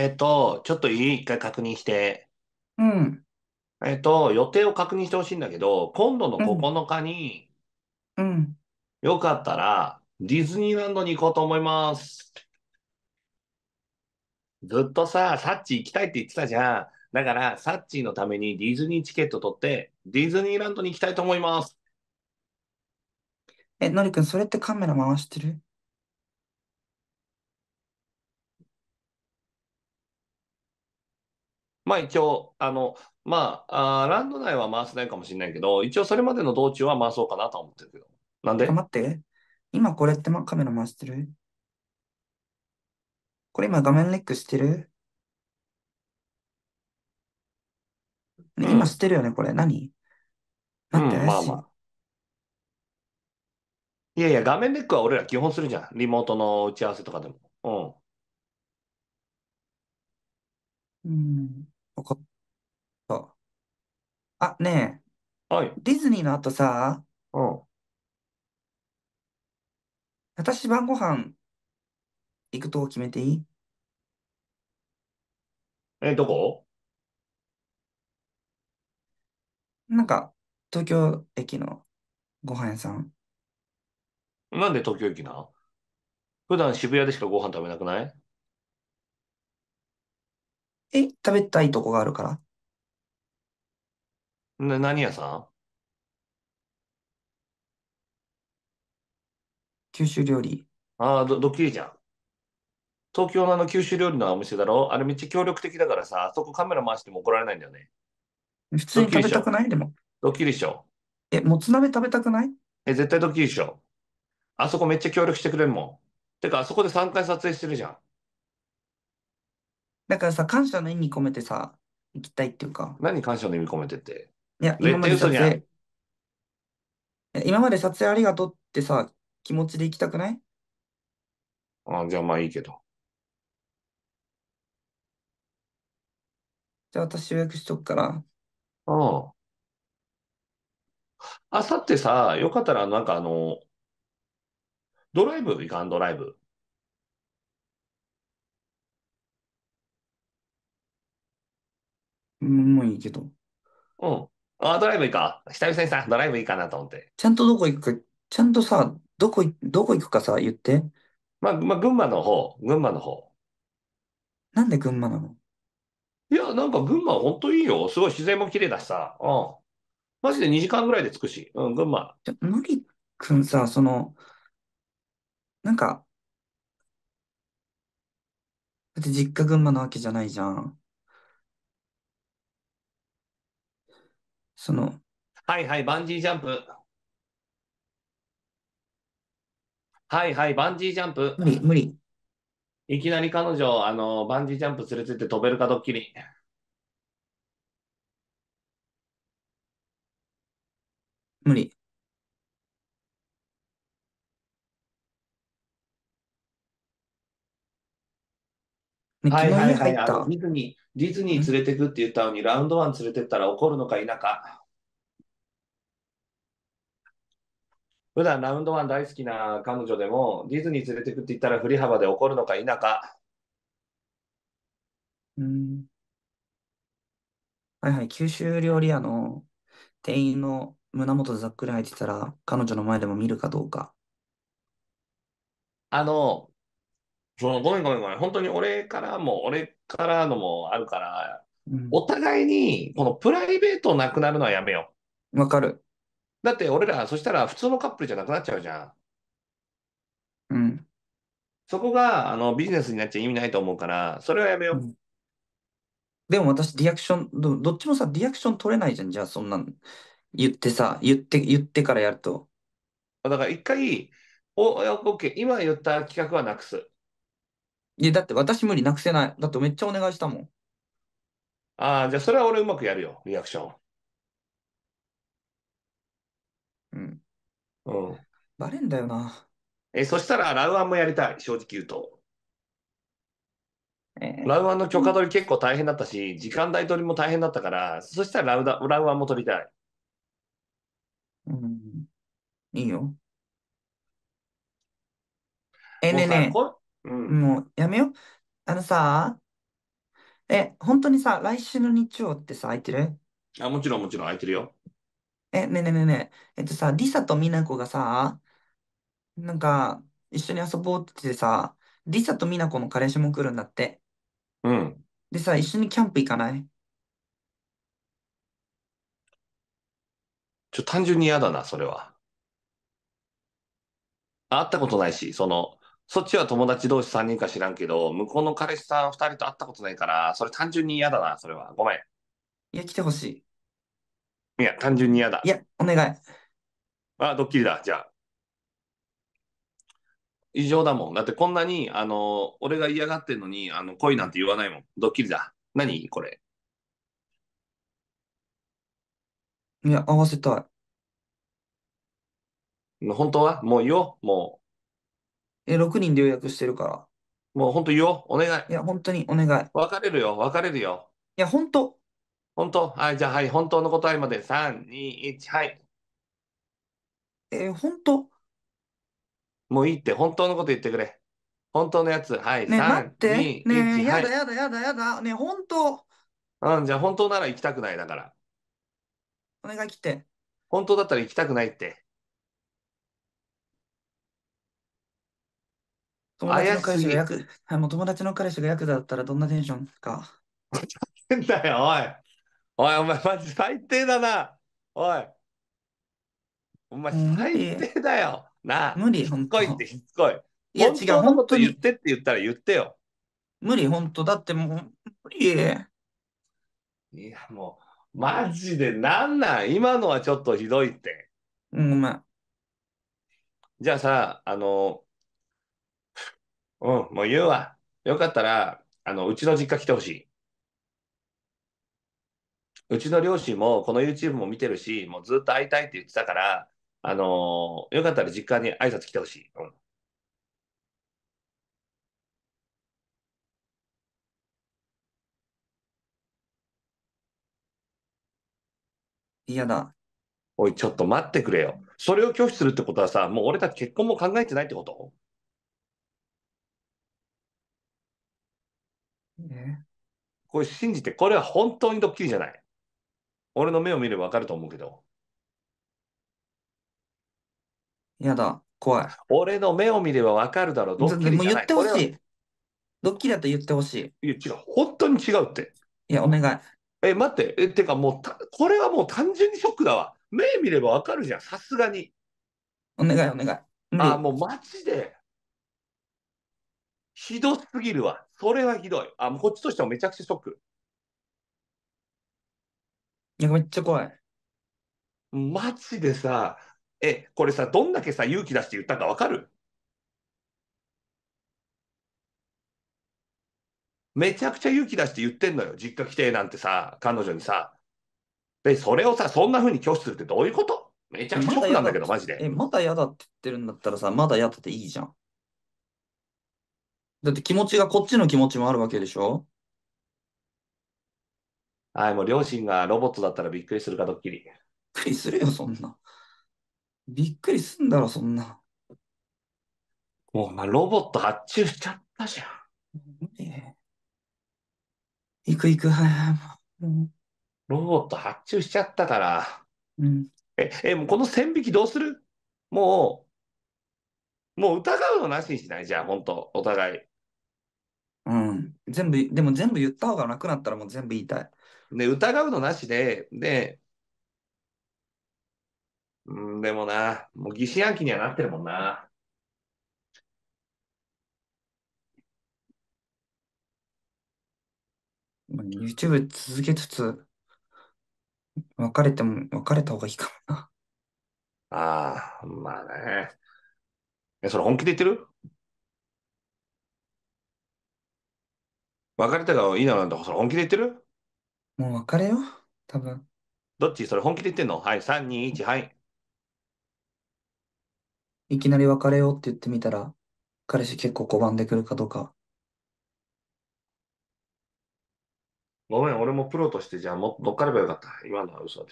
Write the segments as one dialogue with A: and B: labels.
A: えっと、ちょっと家一回確認して、うん。えっと、予定を確認してほしいんだけど、今度の9日に、うん。よかったら、ディズニーランドに行こうと思います。ずっとさ、サッチ行きたいって言ってたじゃん。だから、サッチのためにディズニーチケット取って、ディズニーランドに行きたいと思います。
B: え、のりくん、それってカメラ回してる
A: まあ一応、あの、まあ、あランド内は回せないかもしれないけど、一応それまでの道中は回そうかなと思ってるけど。なんで待って。
B: 今これってカメラ回してるこれ今画面レックしてる、ねうん、今してるよねこれ。何待って、うん、まあまあ。いやいや、画面レッ
A: クは俺ら基本するじゃん。リモートの打ち合わせとかでも。
B: うん。うん。わかった。あ、ねはい。え、ディズニーの後さ、うん。私晩ご飯行くとこ決めていいえ、どこなんか、東京駅のご飯屋さん。
A: なんで東京駅な普段渋谷でしかご飯食べなくない
B: え、食べたいとこがあるか
A: らな、何屋さん
B: 九州料理。
A: ああー、ド、ッキリじゃん。東京のあの九州料理のお店だろあれめっちゃ協力的だからさ、あそこカメラ回しても怒られないんだよね。
B: 普通ドッにキ食べしたょくないでも。
A: ドッキリでしょえ、もつ鍋食べたくないえ、絶対ドッキリでしょあそこめっちゃ協力してくれるもん。てか、あそこで3回撮影してるじゃん。
B: だからさ、感謝の意味込めてさ、行きたいっていうか。何感謝の意味込めてって。いや、今まで嘘撮じゃ影、今まで撮影ありがとうってさ、気持ちで行きたくないあ、じゃあまあいいけど。じゃあ私予約しとくから。ああ。
A: あさってさ、よかったらなんかあの、ドライブ行かんドライブ。
B: もういいけど。うん。あ、ド
A: ライブいいか。久々にさ、ドライブいいかなと思って。
B: ちゃんとどこ行くか、ちゃんとさ、どこ、ど
A: こ行くかさ、言って。まあ、まあ、群馬の方、群馬の方。
B: なんで群馬なの
A: いや、なんか群馬ほんといいよ。すごい自然も綺麗だしさ。うん。マジで2時間ぐらいで着くし。うん、群馬。じゃ、の
B: りくんさ、その、なんか、だって実家群馬なわけじゃないじゃん。そ
A: の。はいはい、バンジージャンプ。はいはい、バンジージャンプ。無理、無理。いきなり彼女、あの、バンジージャンプ連れてって飛べるかドッキリ。
B: 無理。はいはいはい、あ
A: の、ディズディズニー連れてくって言ったのに、ラウンドワン連れてったら怒るのか否か。普段ラウンドワン大好きな彼女でも、ディズニー連れてくって言ったら振り幅で怒るのか否か。
B: うん。はいはい、九州料理屋の店員の胸元ざっくり入ってたら、彼女の前でも見るかどうか。
A: あの、ごめんごめんごめん。本当に俺からも、俺からのもあるから、うん、お互いに、このプライベートなくなるのはやめよう。わかる。だって俺ら、そしたら普通のカップルじゃなくなっちゃうじゃん。うん。そこが、あの、ビジネスになっちゃ意味ないと思うから、そ
B: れはやめよう。うん、でも私、リアクションど、どっちもさ、リアクション取れないじゃん。じゃあ、そんなん、言ってさ、言って、言ってからやると。だから一回、お、OK、今言った企画はなくす。いや、だって私無理なくせない。だってめっちゃお願いしたもん。
A: ああ、じゃあそれは俺うまくやるよ、リアクション。うん。うん。バレんだよな。え、そしたらラウアンもやりたい、正直言うと。えー、ラウアンの許可取り結構大変だったし、時間代取りも大変だったから、そしたらラウダラウアンも取りたい。
B: うん。いいよ。
A: え、ねえねえ。
B: もうやめよ。あのさ、え、本当にさ、来週の日曜ってさ、空いてる
A: あ、もちろんもちろん空いてるよ。
B: え、ねえねえねえねえ、えっとさ、リサとミナコがさ、なんか、一緒に遊ぼうって言ってさ、リサとミナコの彼氏も来るんだって。うん。でさ、一緒にキャンプ行かない
A: ちょ、単純に嫌だな、それは。会ったことないし、その、そっちは友達同士3人か知らんけど、向こうの彼氏さん2人と会ったことないから、それ単純に嫌だな、それは。ごめん。いや、来てほしいいや、単純に嫌だ。い。や、お願い。あ、ドッキリだ。じゃあ。異常だもん。だってこんなに、あの、俺が嫌がってんのに、あの、恋なんて言わないもん。ドッキリだ。何これ。
B: いや、合わせた
A: い。本当はもういいよ。もう。え、6人で予約してるから。もう本当言おう。お願い。いや、本当にお願い。別れるよ。別れるよ。いや、本当。本当。はい、じゃあ、はい。本当の答えまで。3、2、1、はい。
B: えー、本当。も
A: ういいって。本当のこと言ってくれ。本当のやつ。はい。ね、3、待っねえ、やだや
B: だやだやだ。ねえ、本当。
A: うん、じゃあ本当なら行きたくないだから。
B: お願い来て。
A: 本当だったら行きたくないって。友達の彼氏がヤク、
B: もう友達の彼氏がヤクザだったらどんなテンションか。
A: 変だよ、おい。おい、お前、マジ最低だな。おい。お前、最低だよ。なあ。無理、本当しつこいってしつこい。いや、違う、ほんと言ってって言ったら言ってよ。無理、本当だってもう、無理。いや、もう、マジでなんなん今のはちょっとひどいって。うん、まあ。じゃあさ、あの、うん、もう言うわ。よかったら、あの、うちの実家来てほしい。うちの両親もこの YouTube も見てるし、もうずっと会いたいって言ってたから、あのー、よかったら実家に挨拶来てほしい。うん。嫌だ。おい、ちょっと待ってくれよ。それを拒否するってことはさ、もう俺たち結婚も考えてないってことこれ信じて、これは本当にドッキリじゃない。俺の目を見ればわかると思うけど。
B: やだ、怖
A: い。俺の目を見ればわかるだろう。ドッキリもう言ってほしい。ドッキリだと言ってほしい。い。や、違う。本当に違うって。いや、お願い。え、待って。え、てかもうた、これはもう単純にショックだわ。目見ればわかるじゃん。さすがに。お願い、お願い。無あ、もうマジで。ひどすぎるわ。それはひどい。あ、もうこっちとしてもめちゃくちゃショック。
B: いや、めっちゃ怖い。
A: マジでさ、え、これさ、どんだけさ、勇気出して言ったかわかるめちゃくちゃ勇気出して言ってんのよ。実家規定なんてさ、彼女にさ。で、それをさ、そんな風に拒
B: 否するってどういうことめちゃくちゃショックなんだけど、マジで。え、まだ嫌だって言ってるんだったらさ、まだ嫌だっていいじゃん。だって気持ちがこっちの気持ちもあるわけでしょ
A: はい、もう両親がロボットだったらびっくりするか、ドッキリ。びっ
B: くりするよ、そんな。びっくりすんだろ、そんな。
A: もう、まあ、ロボット発注しちゃっ
B: たじゃん。う、え。行く行く、はいはい。もう
A: ロボット発注しちゃったから。うん。え、え、もうこの線引きどうするもう、もう疑うのなしにしないじゃあ、本当お互い。うん。全部、でも全部言った方が楽なったらもう全部言いたい。で、疑うのなしで、で、うん、でもな、もう疑心暗鬼にはなってるもんな。
B: YouTube 続けつつ、別れても、別れた方がいいかもな。
A: ああ、まあね。え、それ本気で言ってる別れたがいいななんて、それ本気で言ってる
B: もう別れよ、多分。
A: どっちそれ本気で言ってんのはい、3、2、1、はい。
B: いきなり別れようって言ってみたら、彼氏結構拒んでくるかどうか。
A: ごめん、俺もプロとして、じゃあ、も乗っかればよかった。今のは嘘だ。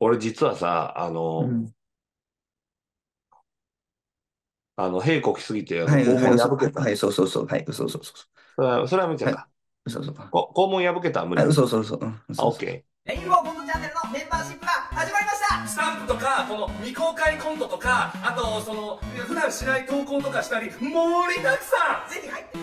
A: 俺実はさ、あうの、ん。あの、兵庫きすぎて、はい、肛門破けた。はい、そうそうそう。はい、そうそうそう。それは、それちゃか。そうそう。こ肛門破けたら無理。そうそうそう。オッケ
B: ー。レインボーコントチャンネルのメンバーシップが始まりましたスタンプとかこの未公開コントとかあとその普段しない投稿とかしたり盛りだくさんぜひ入って